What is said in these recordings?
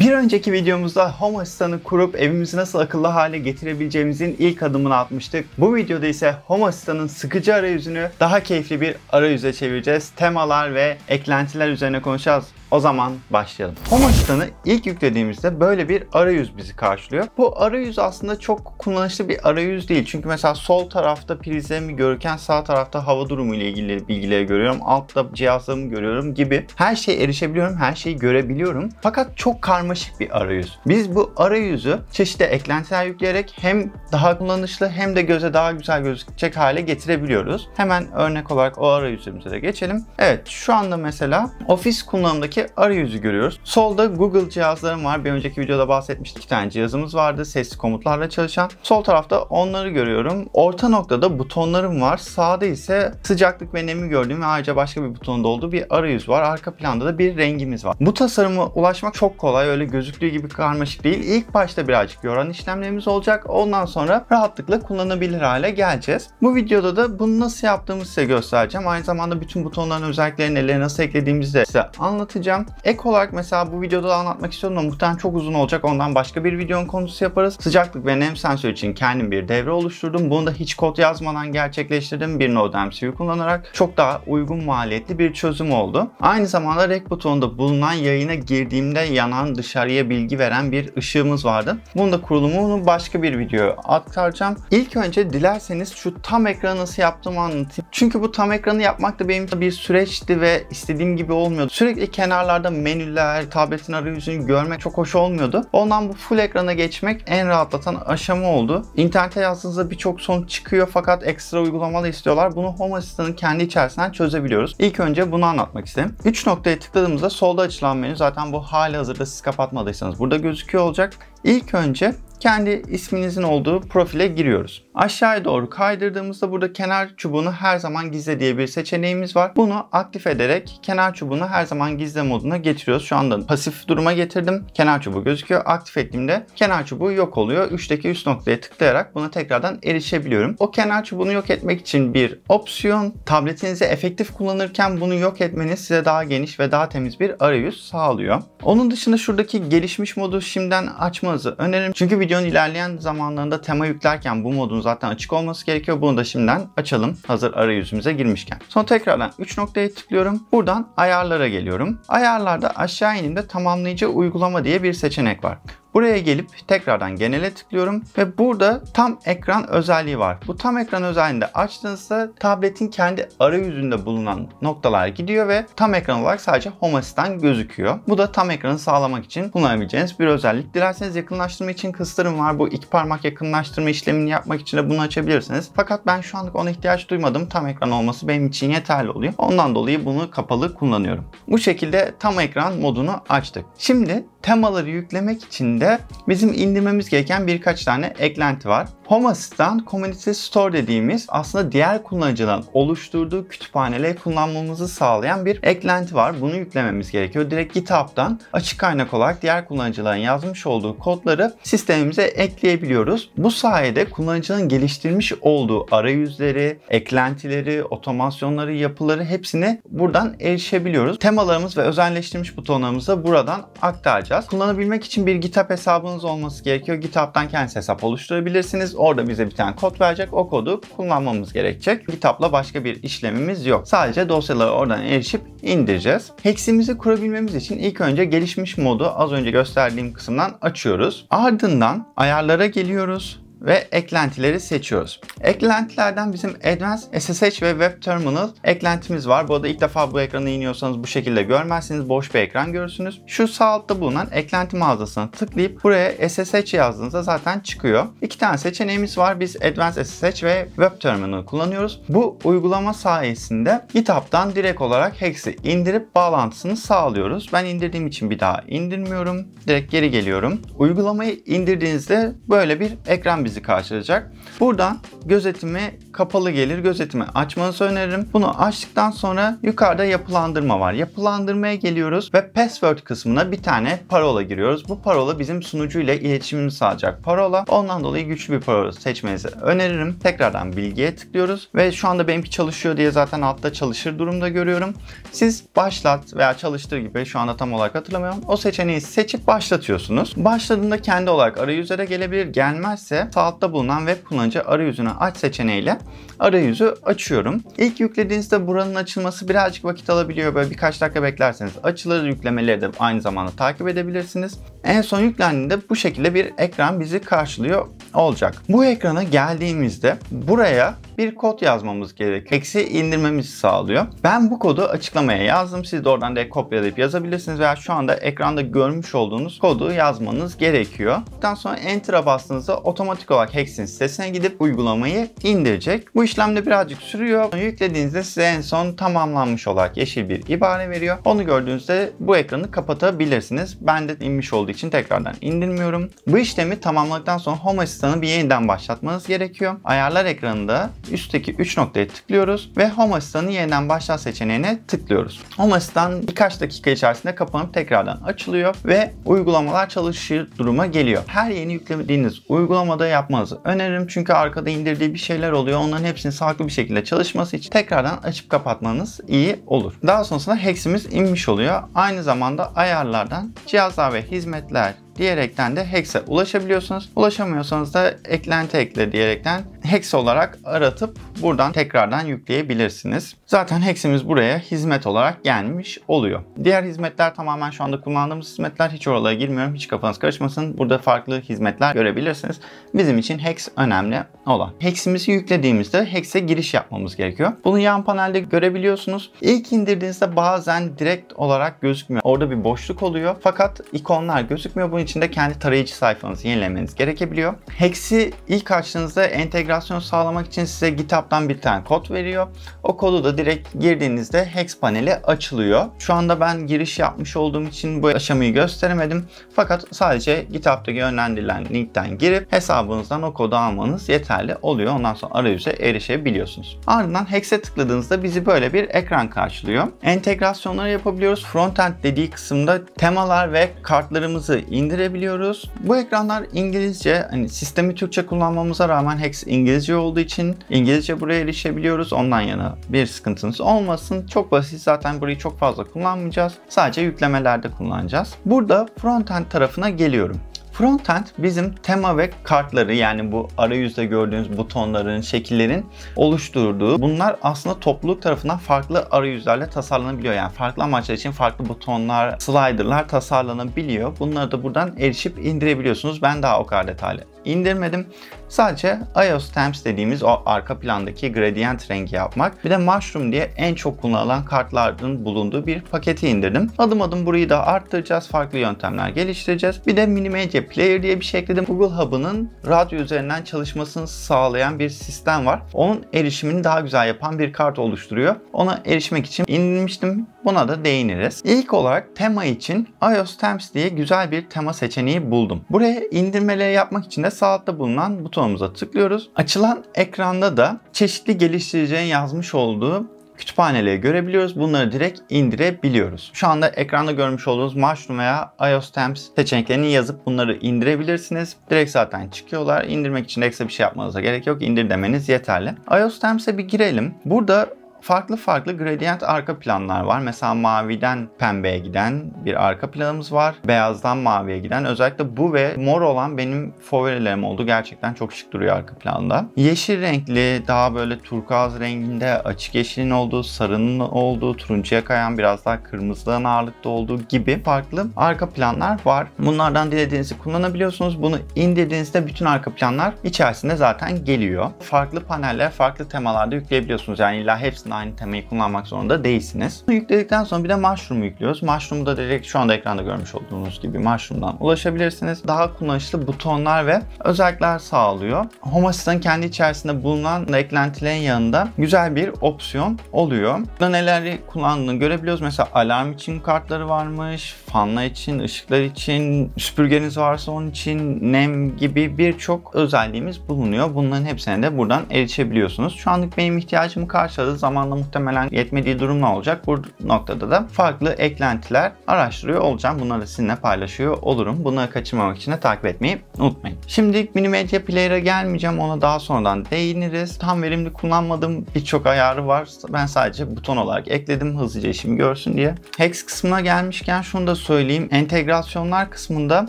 Bir önceki videomuzda Home Asistan'ı kurup evimizi nasıl akıllı hale getirebileceğimizin ilk adımını atmıştık. Bu videoda ise Home Assistant'ın sıkıcı arayüzünü daha keyifli bir arayüze çevireceğiz. Temalar ve eklentiler üzerine konuşacağız. O zaman başlayalım. Home asistanı ilk yüklediğimizde böyle bir arayüz bizi karşılıyor. Bu arayüz aslında çok kullanışlı bir arayüz değil. Çünkü mesela sol tarafta prizlerimi görürken sağ tarafta hava durumu ile ilgili bilgileri görüyorum. Altta cihazlarımı görüyorum gibi. Her şeye erişebiliyorum, her şeyi görebiliyorum. Fakat çok karmaşık bir arayüz. Biz bu arayüzü çeşitli eklentiler yükleyerek hem daha kullanışlı hem de göze daha güzel gözükecek hale getirebiliyoruz. Hemen örnek olarak o arayüzümüze de geçelim. Evet şu anda mesela ofis kullanımdaki Buradaki arayüzü görüyoruz. Solda Google cihazlarım var. Bir önceki videoda bahsetmiştik. iki tane cihazımız vardı. Sesli komutlarla çalışan. Sol tarafta onları görüyorum. Orta noktada butonlarım var. Sağda ise sıcaklık ve nemi gördüğüm ve ayrıca başka bir butonda olduğu bir arayüz var. Arka planda da bir rengimiz var. Bu tasarıma ulaşmak çok kolay. Öyle gözüktüğü gibi karmaşık değil. İlk başta birazcık yoran işlemlerimiz olacak. Ondan sonra rahatlıkla kullanabilir hale geleceğiz. Bu videoda da bunu nasıl yaptığımı size göstereceğim. Aynı zamanda bütün butonların özelliklerini neleri nasıl eklediğimizi de size anlatacağım yapacağım. Ek olarak mesela bu videoda da anlatmak istiyorum da muhtemelen çok uzun olacak. Ondan başka bir videonun konusu yaparız. Sıcaklık ve nem sensörü için kendim bir devre oluşturdum. Bunu da hiç kod yazmadan gerçekleştirdim. Bir Node MCU kullanarak çok daha uygun maliyetli bir çözüm oldu. Aynı zamanda rek butonunda bulunan yayına girdiğimde yanan dışarıya bilgi veren bir ışığımız vardı. Bunu da kurulumunu başka bir videoya aktaracağım. İlk önce dilerseniz şu tam ekranı nasıl yaptığımı anlatayım. Çünkü bu tam ekranı yapmak da benim bir süreçti ve istediğim gibi olmuyordu. Sürekli kenar kenarlarda menüler, tabletin arayüzünü görmek çok hoş olmuyordu. Ondan bu full ekrana geçmek en rahatlatan aşama oldu. İnternete yazdığınızda birçok sonuç çıkıyor fakat ekstra uygulama da istiyorlar. Bunu Home Assistant'ın kendi içerisinden çözebiliyoruz. İlk önce bunu anlatmak istedim. 3 noktaya tıkladığımızda solda açılan menü zaten bu hali hazırda siz kapatmadıysanız burada gözüküyor olacak. İlk önce kendi isminizin olduğu profile giriyoruz. Aşağıya doğru kaydırdığımızda burada kenar çubuğunu her zaman gizle diye bir seçeneğimiz var. Bunu aktif ederek kenar çubuğunu her zaman gizle moduna getiriyoruz. Şu anda pasif duruma getirdim. Kenar çubuğu gözüküyor. Aktif ettiğimde kenar çubuğu yok oluyor. 3'teki üst noktaya tıklayarak buna tekrardan erişebiliyorum. O kenar çubuğunu yok etmek için bir opsiyon. Tabletinizi efektif kullanırken bunu yok etmeniz size daha geniş ve daha temiz bir arayüz sağlıyor. Onun dışında şuradaki gelişmiş modu şimdiden açmanızı öneririm. Çünkü videonun ilerleyen zamanlarında tema yüklerken bu modunuz zaten açık olması gerekiyor. Bunu da şimdiden açalım hazır arayüzümüze girmişken. Sonra tekrardan 3 noktaya tıklıyorum. Buradan ayarlara geliyorum. Ayarlarda aşağı inimde tamamlayıcı uygulama diye bir seçenek var. Buraya gelip tekrardan genele tıklıyorum ve burada tam ekran özelliği var. Bu tam ekran özelliğini açtığınızda tabletin kendi arayüzünde bulunan noktalar gidiyor ve tam ekran olarak sadece Home Assistant gözüküyor. Bu da tam ekranı sağlamak için kullanabileceğiniz bir özellik. Dilerseniz yakınlaştırma için kıslarım var. Bu iki parmak yakınlaştırma işlemini yapmak için de bunu açabilirsiniz. Fakat ben şu anlık ona ihtiyaç duymadım. Tam ekran olması benim için yeterli oluyor. Ondan dolayı bunu kapalı kullanıyorum. Bu şekilde tam ekran modunu açtık. Şimdi temaları yüklemek için de bizim indirmemiz gereken birkaç tane eklenti var. Homas'tan Community Store dediğimiz aslında diğer kullanıcıların oluşturduğu kütüphaneleri kullanmamızı sağlayan bir eklenti var. Bunu yüklememiz gerekiyor. Direkt GitHub'dan açık kaynak olarak diğer kullanıcıların yazmış olduğu kodları sistemimize ekleyebiliyoruz. Bu sayede kullanıcının geliştirmiş olduğu arayüzleri, eklentileri, otomasyonları, yapıları hepsini buradan erişebiliyoruz. Temalarımız ve özelleştirilmiş butonlarımızı buradan aktaracağız kullanacağız. Kullanabilmek için bir GitHub hesabınız olması gerekiyor. GitHub'dan kendi hesap oluşturabilirsiniz. Orada bize bir tane kod verecek. O kodu kullanmamız gerekecek. GitHub'la başka bir işlemimiz yok. Sadece dosyaları oradan erişip indireceğiz. Hex'imizi kurabilmemiz için ilk önce gelişmiş modu az önce gösterdiğim kısımdan açıyoruz. Ardından ayarlara geliyoruz ve eklentileri seçiyoruz. Eklentilerden bizim Advanced SSH ve Web Terminal eklentimiz var. Bu arada ilk defa bu ekranı iniyorsanız bu şekilde görmezsiniz. Boş bir ekran görürsünüz. Şu sağ altta bulunan eklenti mağazasına tıklayıp buraya SSH yazdığınızda zaten çıkıyor. İki tane seçeneğimiz var. Biz Advanced SSH ve Web Terminal kullanıyoruz. Bu uygulama sayesinde GitHub'dan direkt olarak Hex'i indirip bağlantısını sağlıyoruz. Ben indirdiğim için bir daha indirmiyorum. Direkt geri geliyorum. Uygulamayı indirdiğinizde böyle bir ekran bizi karşılayacak. Buradan gözetimi kapalı gelir, gözetimi açmanızı öneririm. Bunu açtıktan sonra yukarıda yapılandırma var. Yapılandırmaya geliyoruz ve password kısmına bir tane parola giriyoruz. Bu parola bizim sunucu ile iletişimimizi sağlayacak parola. Ondan dolayı güçlü bir parola seçmenizi öneririm. Tekrardan bilgiye tıklıyoruz ve şu anda benimki çalışıyor diye zaten altta çalışır durumda görüyorum. Siz başlat veya çalıştır gibi şu anda tam olarak hatırlamıyorum. O seçeneği seçip başlatıyorsunuz. Başladığında kendi olarak arayüzlere gelebilir. Gelmezse sağ altta bulunan web kullanıcı arayüzünü aç seçeneğiyle arayüzü açıyorum. İlk yüklediğinizde buranın açılması birazcık vakit alabiliyor. Böyle birkaç dakika beklerseniz açılır. Yüklemeleri de aynı zamanda takip edebilirsiniz. En son yüklendiğinde bu şekilde bir ekran bizi karşılıyor olacak. Bu ekrana geldiğimizde buraya bir kod yazmamız gerekiyor. Eksi indirmemizi sağlıyor. Ben bu kodu açıklamaya yazdım. Siz de oradan direkt kopyalayıp yazabilirsiniz veya şu anda ekranda görmüş olduğunuz kodu yazmanız gerekiyor. Daha sonra Enter'a bastığınızda otomatik olarak Hex'in sitesine gidip uygulamayı indirecek. Bu işlemde birazcık sürüyor. Yüklediğinizde size en son tamamlanmış olarak yeşil bir ibare veriyor. Onu gördüğünüzde bu ekranı kapatabilirsiniz. Ben de inmiş olduğu için tekrardan indirmiyorum. Bu işlemi tamamladıktan sonra Home Asistan'ı bir yeniden başlatmanız gerekiyor. Ayarlar ekranında üstteki 3 noktaya tıklıyoruz ve Home Asistan'ı yeniden başlat seçeneğine tıklıyoruz. Home Asistan birkaç dakika içerisinde kapanıp tekrardan açılıyor ve uygulamalar çalışır duruma geliyor. Her yeni yüklediğiniz uygulamada yapmanızı öneririm çünkü arkada indirdiği bir şeyler oluyor. Onların hepsini sağlıklı bir şekilde çalışması için tekrardan açıp kapatmanız iyi olur. Daha sonrasında Hex'imiz inmiş oluyor. Aynı zamanda ayarlardan cihazlar ve hizmetler diyerekten de Hex'e ulaşabiliyorsunuz. Ulaşamıyorsanız da eklenti ekle diyerekten Hex olarak aratıp buradan tekrardan yükleyebilirsiniz. Zaten Hex'imiz buraya hizmet olarak gelmiş oluyor. Diğer hizmetler tamamen şu anda kullandığımız hizmetler. Hiç oralara girmiyorum. Hiç kafanız karışmasın. Burada farklı hizmetler görebilirsiniz. Bizim için Hex önemli olan. Hex'imizi yüklediğimizde Hex'e giriş yapmamız gerekiyor. Bunu yan panelde görebiliyorsunuz. İlk indirdiğinizde bazen direkt olarak gözükmüyor. Orada bir boşluk oluyor. Fakat ikonlar gözükmüyor. bu için de kendi tarayıcı sayfanızı yenilemeniz gerekebiliyor. Hex'i ilk açtığınızda entegrasyon sağlamak için size GitHub'dan bir tane kod veriyor. O kodu da direkt girdiğinizde Hex paneli açılıyor. Şu anda ben giriş yapmış olduğum için bu aşamayı gösteremedim. Fakat sadece GitHub'daki yönlendirilen linkten girip hesabınızdan o kodu almanız yeterli oluyor. Ondan sonra arayüze erişebiliyorsunuz. Ardından Hex'e tıkladığınızda bizi böyle bir ekran karşılıyor. Entegrasyonları yapabiliyoruz. Frontend dediği kısımda temalar ve kartlarımızı indir indirebiliyoruz. Bu ekranlar İngilizce. Hani sistemi Türkçe kullanmamıza rağmen Hex İngilizce olduğu için İngilizce buraya erişebiliyoruz. Ondan yana bir sıkıntınız olmasın. Çok basit zaten burayı çok fazla kullanmayacağız. Sadece yüklemelerde kullanacağız. Burada frontend tarafına geliyorum. Frontend bizim tema ve kartları yani bu arayüzde gördüğünüz butonların, şekillerin oluşturduğu bunlar aslında topluluk tarafından farklı arayüzlerle tasarlanabiliyor. Yani farklı amaçlar için farklı butonlar, sliderlar tasarlanabiliyor. Bunları da buradan erişip indirebiliyorsunuz. Ben daha o kadar detaylı indirmedim. Sadece IOS Temps dediğimiz o arka plandaki gradient rengi yapmak. Bir de Mushroom diye en çok kullanılan kartların bulunduğu bir paketi indirdim. Adım adım burayı da arttıracağız. Farklı yöntemler geliştireceğiz. Bir de Mini Media Player diye bir şey ekledim. Google Hub'ının radyo üzerinden çalışmasını sağlayan bir sistem var. Onun erişimini daha güzel yapan bir kart oluşturuyor. Ona erişmek için indirmiştim. Buna da değiniriz. İlk olarak tema için iOS Temps diye güzel bir tema seçeneği buldum. Buraya indirmeleri yapmak için de saatte bulunan buton butonumuza tıklıyoruz. Açılan ekranda da çeşitli geliştireceğin yazmış olduğu kütüphaneleri görebiliyoruz. Bunları direkt indirebiliyoruz. Şu anda ekranda görmüş olduğunuz Mushroom veya iOS Temps seçeneklerini yazıp bunları indirebilirsiniz. Direkt zaten çıkıyorlar. İndirmek için ekstra bir şey yapmanıza gerek yok. İndir demeniz yeterli. iOS Temps'e bir girelim. Burada farklı farklı gradient arka planlar var. Mesela maviden pembeye giden bir arka planımız var. Beyazdan maviye giden. Özellikle bu ve mor olan benim favorilerim oldu. Gerçekten çok şık duruyor arka planda. Yeşil renkli, daha böyle turkuaz renginde açık yeşilin olduğu, sarının olduğu, turuncuya kayan biraz daha kırmızıdan ağırlıkta olduğu gibi farklı arka planlar var. Bunlardan dilediğinizi kullanabiliyorsunuz. Bunu indirdiğinizde bütün arka planlar içerisinde zaten geliyor. Farklı paneller, farklı temalarda yükleyebiliyorsunuz. Yani illa hepsi aslında aynı temayı kullanmak zorunda değilsiniz. Bunu yükledikten sonra bir de mushroom'u yüklüyoruz. Mushroom'u da direkt şu anda ekranda görmüş olduğunuz gibi mushroom'dan ulaşabilirsiniz. Daha kullanışlı butonlar ve özellikler sağlıyor. Home Assistant kendi içerisinde bulunan eklentilerin yanında güzel bir opsiyon oluyor. Burada neler kullandığını görebiliyoruz. Mesela alarm için kartları varmış, fanla için, ışıklar için, süpürgeniz varsa onun için, nem gibi birçok özelliğimiz bulunuyor. Bunların hepsine de buradan erişebiliyorsunuz. Şu anlık benim ihtiyacımı karşıladığı zaman zamanda muhtemelen yetmediği durum ne olacak? Bu noktada da farklı eklentiler araştırıyor olacağım. Bunları sizinle paylaşıyor olurum. Bunları kaçırmamak için de takip etmeyi unutmayın. Şimdi mini media player'a gelmeyeceğim. Ona daha sonradan değiniriz. Tam verimli kullanmadığım birçok ayarı var. Ben sadece buton olarak ekledim hızlıca işimi görsün diye. Hex kısmına gelmişken şunu da söyleyeyim. Entegrasyonlar kısmında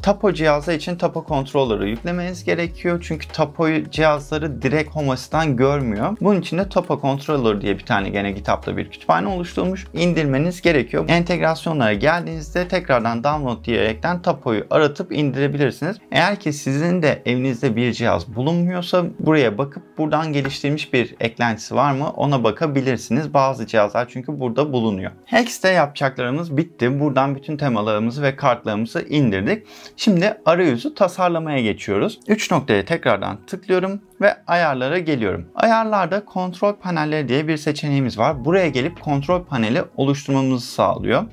Tapo cihazı için Tapo Controller'ı yüklemeniz gerekiyor. Çünkü Tapo cihazları direkt Home Assistant görmüyor. Bunun için de Tapo Controller diye bir tane tane gene GitHub'da bir kütüphane oluşturulmuş İndirmeniz gerekiyor. Entegrasyonlara geldiğinizde tekrardan download diyerekten tapoyu aratıp indirebilirsiniz. Eğer ki sizin de evinizde bir cihaz bulunmuyorsa buraya bakıp buradan geliştirilmiş bir eklentisi var mı ona bakabilirsiniz. Bazı cihazlar çünkü burada bulunuyor. Hex'te yapacaklarımız bitti. Buradan bütün temalarımızı ve kartlarımızı indirdik. Şimdi arayüzü tasarlamaya geçiyoruz. 3 noktaya tekrardan tıklıyorum ve ayarlara geliyorum. Ayarlarda kontrol panelleri diye bir seçeneğimiz var. Buraya gelip kontrol paneli oluşturmamızı sağlıyor.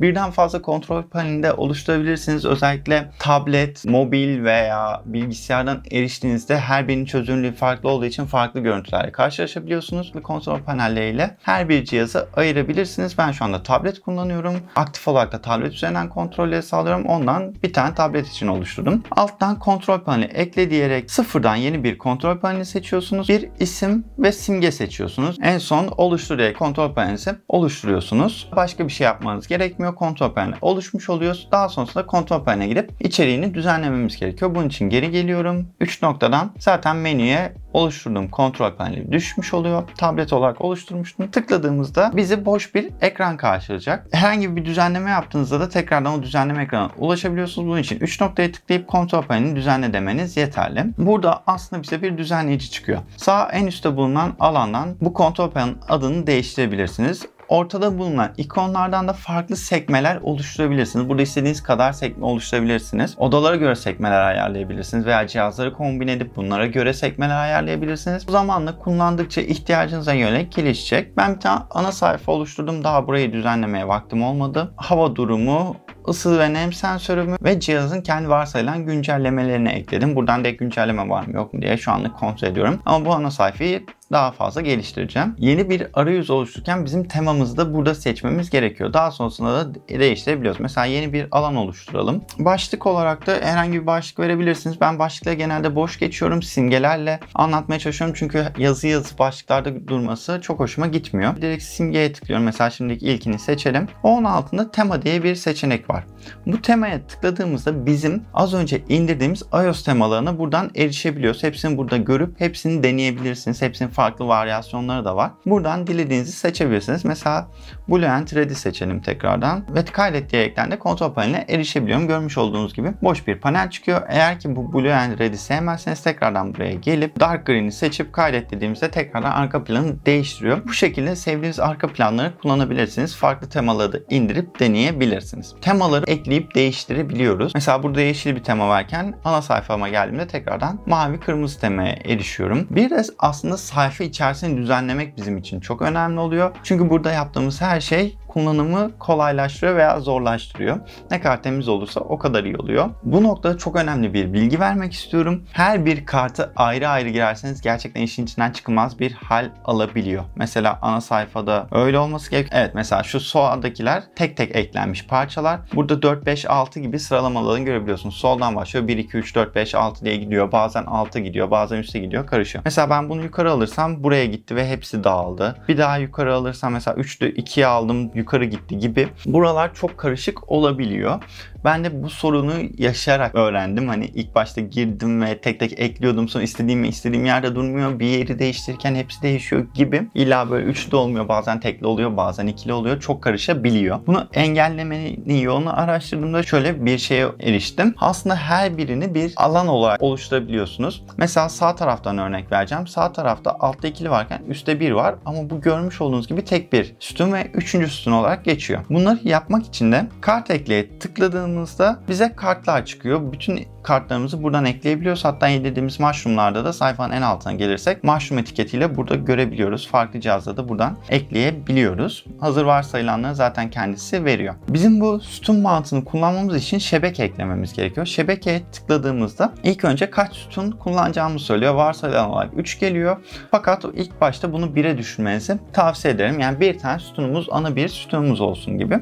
Birden fazla kontrol panelinde oluşturabilirsiniz. Özellikle tablet, mobil veya bilgisayardan eriştiğinizde her birinin çözünürlüğü farklı olduğu için farklı görüntülerle karşılaşabiliyorsunuz. Bu Kontrol panelleriyle her bir cihazı ayırabilirsiniz. Ben şu anda tablet kullanıyorum. Aktif olarak da tablet üzerinden kontrolleri sağlıyorum. Ondan bir tane tablet için oluşturdum. Alttan kontrol paneli ekle diyerek sıfırdan yeni bir kontrol kontrol paneli seçiyorsunuz. Bir isim ve simge seçiyorsunuz. En son oluştur diye kontrol panelinizi oluşturuyorsunuz. Başka bir şey yapmanız gerekmiyor. Kontrol paneli oluşmuş oluyor. Daha sonrasında kontrol paneline gidip içeriğini düzenlememiz gerekiyor. Bunun için geri geliyorum. 3 noktadan zaten menüye oluşturduğum kontrol paneli düşmüş oluyor. Tablet olarak oluşturmuştum. Tıkladığımızda bizi boş bir ekran karşılayacak. Herhangi bir düzenleme yaptığınızda da tekrardan o düzenleme ekranına ulaşabiliyorsunuz. Bunun için 3 noktaya tıklayıp kontrol panelini düzenle demeniz yeterli. Burada aslında bize bir düzenleyici çıkıyor. Sağ en üstte bulunan alandan bu kontrol panelinin adını değiştirebilirsiniz ortada bulunan ikonlardan da farklı sekmeler oluşturabilirsiniz. Burada istediğiniz kadar sekme oluşturabilirsiniz. Odalara göre sekmeler ayarlayabilirsiniz veya cihazları kombin edip bunlara göre sekmeler ayarlayabilirsiniz. Bu zamanla kullandıkça ihtiyacınıza yönelik gelişecek. Ben bir tane ana sayfa oluşturdum. Daha burayı düzenlemeye vaktim olmadı. Hava durumu, ısı ve nem sensörümü ve cihazın kendi varsayılan güncellemelerini ekledim. Buradan da güncelleme var mı yok mu diye şu anlık kontrol ediyorum. Ama bu ana sayfayı daha fazla geliştireceğim. Yeni bir arayüz oluştururken bizim temamızı da burada seçmemiz gerekiyor. Daha sonrasında da değiştirebiliyoruz. Mesela yeni bir alan oluşturalım. Başlık olarak da herhangi bir başlık verebilirsiniz. Ben başlıkla genelde boş geçiyorum. Simgelerle anlatmaya çalışıyorum. Çünkü yazı yazı başlıklarda durması çok hoşuma gitmiyor. Direkt simgeye tıklıyorum. Mesela şimdiki ilkini seçelim. Onun altında tema diye bir seçenek var. Bu temaya tıkladığımızda bizim az önce indirdiğimiz iOS temalarına buradan erişebiliyoruz. Hepsini burada görüp hepsini deneyebilirsiniz. Hepsini farklı farklı varyasyonları da var. Buradan dilediğinizi seçebilirsiniz. Mesela Blue and Red'i seçelim tekrardan. Ve kaydet diyerekten de kontrol paneline erişebiliyorum. Görmüş olduğunuz gibi boş bir panel çıkıyor. Eğer ki bu Blue and Red'i sevmezseniz tekrardan buraya gelip Dark Green'i seçip kaydet dediğimizde tekrardan arka planı değiştiriyor. Bu şekilde sevdiğiniz arka planları kullanabilirsiniz. Farklı temaları indirip deneyebilirsiniz. Temaları ekleyip değiştirebiliyoruz. Mesela burada yeşil bir tema varken ana sayfama geldiğimde tekrardan mavi kırmızı temaya erişiyorum. Bir de aslında sayfa sayfa içerisini düzenlemek bizim için çok önemli oluyor. Çünkü burada yaptığımız her şey kullanımı kolaylaştırıyor veya zorlaştırıyor. Ne kadar temiz olursa o kadar iyi oluyor. Bu noktada çok önemli bir bilgi vermek istiyorum. Her bir kartı ayrı ayrı girerseniz gerçekten işin içinden çıkılmaz bir hal alabiliyor. Mesela ana sayfada öyle olması gerek. Evet mesela şu sağdakiler tek tek eklenmiş parçalar. Burada 4, 5, 6 gibi sıralamalarını görebiliyorsunuz. Soldan başlıyor 1, 2, 3, 4, 5, 6 diye gidiyor. Bazen 6 gidiyor bazen üste gidiyor karışıyor. Mesela ben bunu yukarı alırsam buraya gitti ve hepsi dağıldı. Bir daha yukarı alırsam mesela 3'lü 2'ye aldım yukarı gitti gibi buralar çok karışık olabiliyor. Ben de bu sorunu yaşayarak öğrendim. Hani ilk başta girdim ve tek tek ekliyordum. Sonra istediğim istediğim yerde durmuyor. Bir yeri değiştirirken hepsi değişiyor gibi. İlla böyle üçlü olmuyor. Bazen tekli oluyor. Bazen ikili oluyor. Çok karışabiliyor. Bunu engellemenin yolunu araştırdığımda şöyle bir şeye eriştim. Aslında her birini bir alan olarak oluşturabiliyorsunuz. Mesela sağ taraftan örnek vereceğim. Sağ tarafta altta ikili varken üstte bir var. Ama bu görmüş olduğunuz gibi tek bir sütun ve üçüncü sütun olarak geçiyor. Bunları yapmak için de kart ekleye tıkladığınız tıkladığımızda bize kartlar çıkıyor. Bütün kartlarımızı buradan ekleyebiliyoruz. Hatta yedirdiğimiz mushroomlarda da sayfanın en altına gelirsek mushroom etiketiyle burada görebiliyoruz. Farklı cihazda da buradan ekleyebiliyoruz. Hazır varsayılanları zaten kendisi veriyor. Bizim bu sütun mount'ını kullanmamız için şebeke eklememiz gerekiyor. Şebekeye tıkladığımızda ilk önce kaç sütun kullanacağımızı söylüyor. Varsayılan olarak 3 geliyor. Fakat ilk başta bunu 1'e düşürmenizi tavsiye ederim. Yani bir tane sütunumuz ana bir sütunumuz olsun gibi.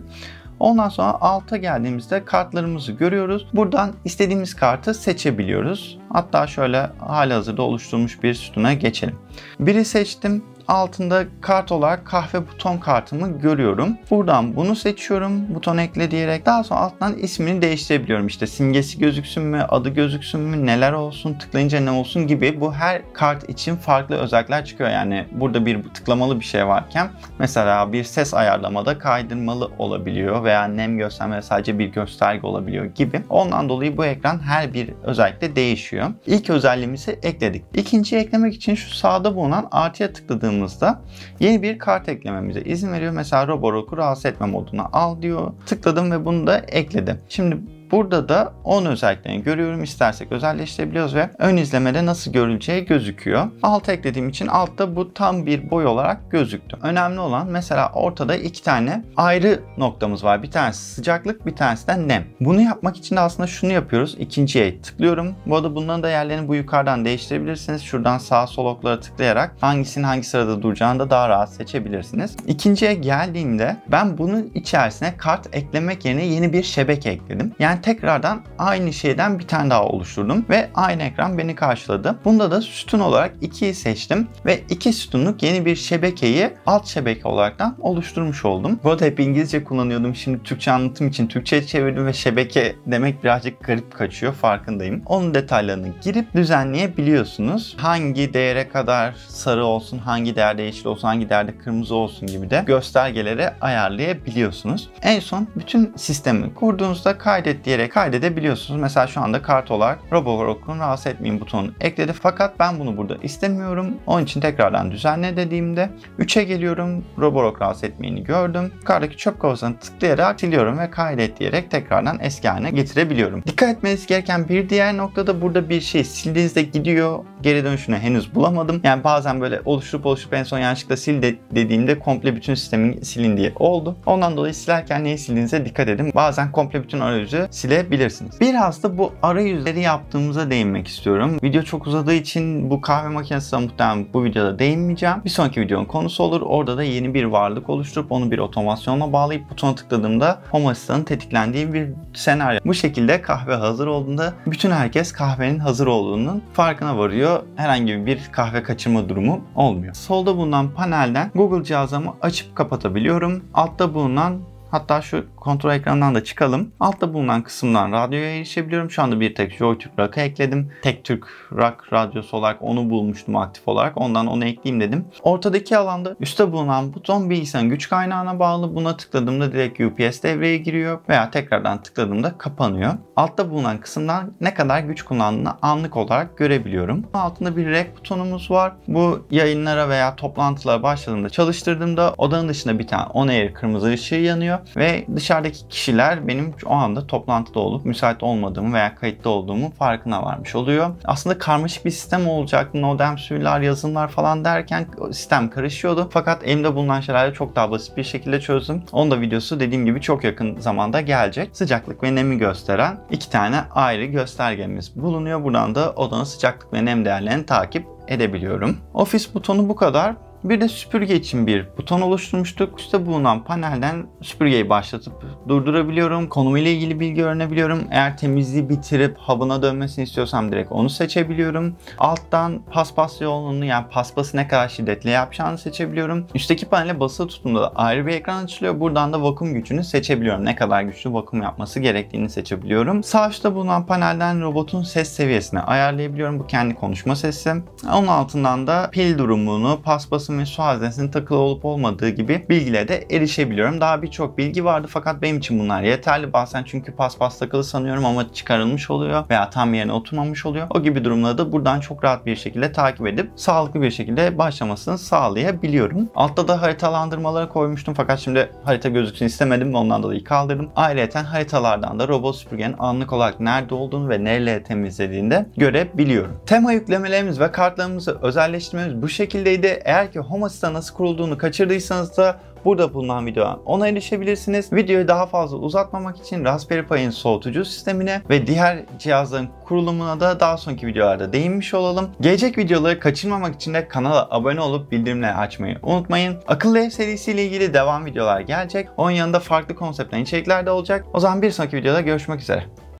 Ondan sonra alta geldiğimizde kartlarımızı görüyoruz. Buradan istediğimiz kartı seçebiliyoruz. Hatta şöyle hazırda oluşturmuş bir sütuna geçelim. Biri seçtim altında kart olarak kahve buton kartımı görüyorum. Buradan bunu seçiyorum. Buton ekle diyerek daha sonra alttan ismini değiştirebiliyorum. İşte simgesi gözüksün mü, adı gözüksün mü, neler olsun, tıklayınca ne olsun gibi bu her kart için farklı özellikler çıkıyor. Yani burada bir tıklamalı bir şey varken mesela bir ses ayarlamada kaydırmalı olabiliyor veya nem gösterme sadece bir gösterge olabiliyor gibi. Ondan dolayı bu ekran her bir özellikle değişiyor. İlk özelliğimizi ekledik. İkinciyi eklemek için şu sağda bulunan artıya tıkladığımız tıkladığımızda yeni bir kart eklememize izin veriyor. Mesela Roborock'u rahatsız etme moduna al diyor. Tıkladım ve bunu da ekledim. Şimdi Burada da 10 özelliklerini görüyorum. İstersek özelleştirebiliyoruz ve ön izlemede nasıl görüleceği gözüküyor. Alt eklediğim için altta bu tam bir boy olarak gözüktü. Önemli olan mesela ortada iki tane ayrı noktamız var. Bir tanesi sıcaklık bir tanesi de nem. Bunu yapmak için de aslında şunu yapıyoruz. İkinciye tıklıyorum. Bu arada bunların da yerlerini bu yukarıdan değiştirebilirsiniz. Şuradan sağ sol oklara tıklayarak hangisinin hangi sırada duracağını da daha rahat seçebilirsiniz. İkinciye geldiğimde ben bunun içerisine kart eklemek yerine yeni bir şebek ekledim. Yani tekrardan aynı şeyden bir tane daha oluşturdum ve aynı ekran beni karşıladı. Bunda da sütun olarak 2'yi seçtim ve 2 sütunluk yeni bir şebekeyi alt şebeke olarak da oluşturmuş oldum. Bu arada hep İngilizce kullanıyordum. Şimdi Türkçe anlatım için Türkçe'ye çevirdim ve şebeke demek birazcık garip kaçıyor farkındayım. Onun detaylarını girip düzenleyebiliyorsunuz. Hangi değere kadar sarı olsun, hangi değerde yeşil olsun, hangi değerde kırmızı olsun gibi de göstergeleri ayarlayabiliyorsunuz. En son bütün sistemi kurduğunuzda kaydettiğiniz diyerek kaydedebiliyorsunuz. Mesela şu anda kart olarak Roborock'un rahatsız etmeyin butonunu ekledi. Fakat ben bunu burada istemiyorum. Onun için tekrardan düzenle dediğimde 3'e geliyorum. Roborock rahatsız etmeyini gördüm. Yukarıdaki çöp kovasını tıklayarak siliyorum ve kaydet diyerek tekrardan eski haline getirebiliyorum. Dikkat etmeniz gereken bir diğer noktada burada bir şey sildiğinizde gidiyor. Geri dönüşünü henüz bulamadım. Yani bazen böyle oluşturup oluşturup en son yanlışlıkla sil de dediğimde komple bütün sistemin silindiği oldu. Ondan dolayı silerken neyi sildiğinize dikkat edin. Bazen komple bütün arayüzü silebilirsiniz. Biraz da bu arayüzleri yaptığımıza değinmek istiyorum. Video çok uzadığı için bu kahve makinesi muhtemelen bu videoda değinmeyeceğim. Bir sonraki videonun konusu olur. Orada da yeni bir varlık oluşturup onu bir otomasyonla bağlayıp butona tıkladığımda Home Assistant'ın tetiklendiği bir senaryo. Bu şekilde kahve hazır olduğunda bütün herkes kahvenin hazır olduğunun farkına varıyor. Herhangi bir kahve kaçırma durumu olmuyor. Solda bulunan panelden Google cihazımı açıp kapatabiliyorum. Altta bulunan Hatta şu kontrol ekranından da çıkalım. Altta bulunan kısımdan radyoya erişebiliyorum. Şu anda bir tek JoyTürk Rock'ı ekledim. Tek Türk Rock radyosu olarak onu bulmuştum aktif olarak. Ondan onu ekleyeyim dedim. Ortadaki alanda üstte bulunan buton bilgisayarın güç kaynağına bağlı. Buna tıkladığımda direkt UPS devreye giriyor veya tekrardan tıkladığımda kapanıyor. Altta bulunan kısımdan ne kadar güç kullandığını anlık olarak görebiliyorum. Altında bir rek butonumuz var. Bu yayınlara veya toplantılara başladığımda çalıştırdığımda odanın dışında bir tane on air kırmızı ışığı yanıyor ve dışarıdaki kişiler benim o anda toplantıda olup müsait olmadığımı veya kayıtta olduğumu farkına varmış oluyor. Aslında karmaşık bir sistem olacak. Nodem sürüler, yazılımlar falan derken sistem karışıyordu. Fakat elimde bulunan şeylerle çok daha basit bir şekilde çözdüm. Onun da videosu dediğim gibi çok yakın zamanda gelecek. Sıcaklık ve nemi gösteren iki tane ayrı göstergemiz bulunuyor. Buradan da odanın sıcaklık ve nem değerlerini takip edebiliyorum. Ofis butonu bu kadar. Bir de süpürge için bir buton oluşturmuştuk. Üste bulunan panelden süpürgeyi başlatıp durdurabiliyorum. Konumuyla ilgili bilgi öğrenebiliyorum. Eğer temizliği bitirip havuna dönmesini istiyorsam direkt onu seçebiliyorum. Alttan paspas yoğunluğunu yani paspası ne kadar şiddetle yapacağını seçebiliyorum. Üstteki panele basılı tuttuğumda da ayrı bir ekran açılıyor. Buradan da vakum gücünü seçebiliyorum. Ne kadar güçlü vakum yapması gerektiğini seçebiliyorum. Sağ üstte bulunan panelden robotun ses seviyesini ayarlayabiliyorum. Bu kendi konuşma sesi. Onun altından da pil durumunu, paspası Kasım su haznesinin takılı olup olmadığı gibi bilgilere de erişebiliyorum. Daha birçok bilgi vardı fakat benim için bunlar yeterli. Bazen çünkü paspas takılı sanıyorum ama çıkarılmış oluyor veya tam yerine oturmamış oluyor. O gibi durumları da buradan çok rahat bir şekilde takip edip sağlıklı bir şekilde başlamasını sağlayabiliyorum. Altta da haritalandırmalara koymuştum fakat şimdi harita gözüksün istemedim ve ondan dolayı kaldırdım. Ayrıca haritalardan da robot süpürgenin anlık olarak nerede olduğunu ve nereleri temizlediğini de görebiliyorum. Tema yüklemelerimiz ve kartlarımızı özelleştirmemiz bu şekildeydi. Eğer ki ki Home nasıl kurulduğunu kaçırdıysanız da burada bulunan videoya ona erişebilirsiniz. Videoyu daha fazla uzatmamak için Raspberry Pi'nin soğutucu sistemine ve diğer cihazların kurulumuna da daha sonraki videolarda değinmiş olalım. Gelecek videoları kaçırmamak için de kanala abone olup bildirimleri açmayı unutmayın. Akıllı ev serisiyle ilgili devam videolar gelecek. Onun yanında farklı konseptler içerikler de olacak. O zaman bir sonraki videoda görüşmek üzere.